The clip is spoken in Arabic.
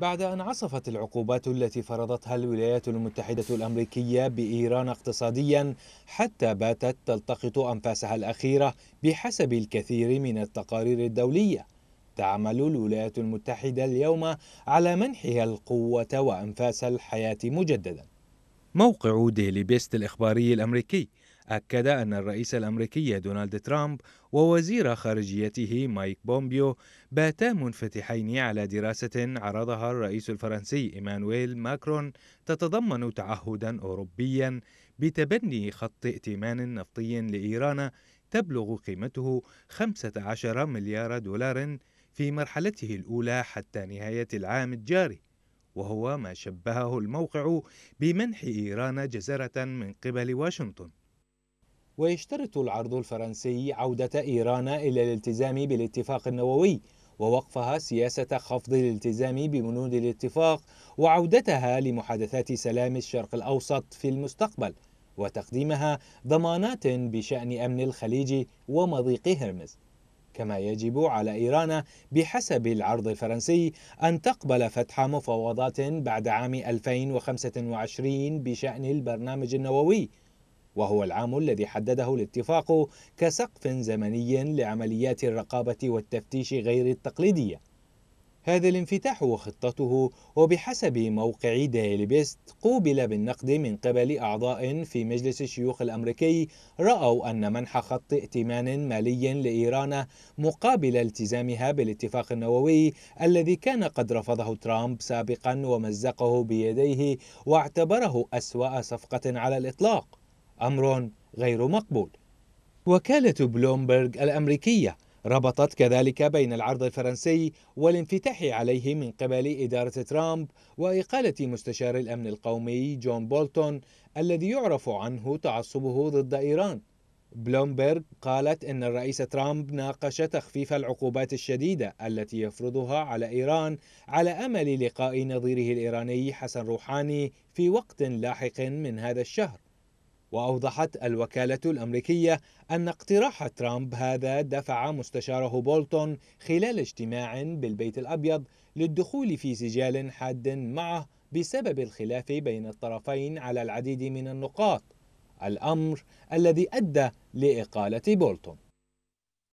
بعد أن عصفت العقوبات التي فرضتها الولايات المتحدة الأمريكية بإيران اقتصاديا حتى باتت تلتقط أنفاسها الأخيرة بحسب الكثير من التقارير الدولية تعمل الولايات المتحدة اليوم على منحها القوة وأنفاس الحياة مجددا موقع ديلي بيست الإخباري الأمريكي أكد أن الرئيس الأمريكي دونالد ترامب ووزير خارجيته مايك بومبيو باتا منفتحين على دراسة عرضها الرئيس الفرنسي إيمانويل ماكرون تتضمن تعهدا أوروبيا بتبني خط ائتمان نفطي لإيران تبلغ قيمته 15 مليار دولار في مرحلته الأولى حتى نهاية العام الجاري وهو ما شبهه الموقع بمنح إيران جزرة من قبل واشنطن ويشترط العرض الفرنسي عودة إيران إلى الالتزام بالاتفاق النووي ووقفها سياسة خفض الالتزام ببنود الاتفاق وعودتها لمحادثات سلام الشرق الأوسط في المستقبل وتقديمها ضمانات بشأن أمن الخليج ومضيق هرمز كما يجب على إيران بحسب العرض الفرنسي أن تقبل فتح مفاوضات بعد عام 2025 بشأن البرنامج النووي وهو العام الذي حدده الاتفاق كسقف زمني لعمليات الرقابة والتفتيش غير التقليدية هذا الانفتاح وخطته وبحسب موقع دايلي بيست قوبل بالنقد من قبل أعضاء في مجلس الشيوخ الأمريكي رأوا أن منح خط ائتمان مالي لإيران مقابل التزامها بالاتفاق النووي الذي كان قد رفضه ترامب سابقا ومزقه بيديه واعتبره أسوأ صفقة على الإطلاق أمر غير مقبول وكالة بلومبرغ الأمريكية ربطت كذلك بين العرض الفرنسي والانفتاح عليه من قبل إدارة ترامب وإقالة مستشار الأمن القومي جون بولتون الذي يعرف عنه تعصبه ضد إيران بلومبرغ قالت إن الرئيس ترامب ناقش تخفيف العقوبات الشديدة التي يفرضها على إيران على أمل لقاء نظيره الإيراني حسن روحاني في وقت لاحق من هذا الشهر وأوضحت الوكالة الأمريكية أن اقتراح ترامب هذا دفع مستشاره بولتون خلال اجتماع بالبيت الأبيض للدخول في سجال حاد معه بسبب الخلاف بين الطرفين على العديد من النقاط الأمر الذي أدى لإقالة بولتون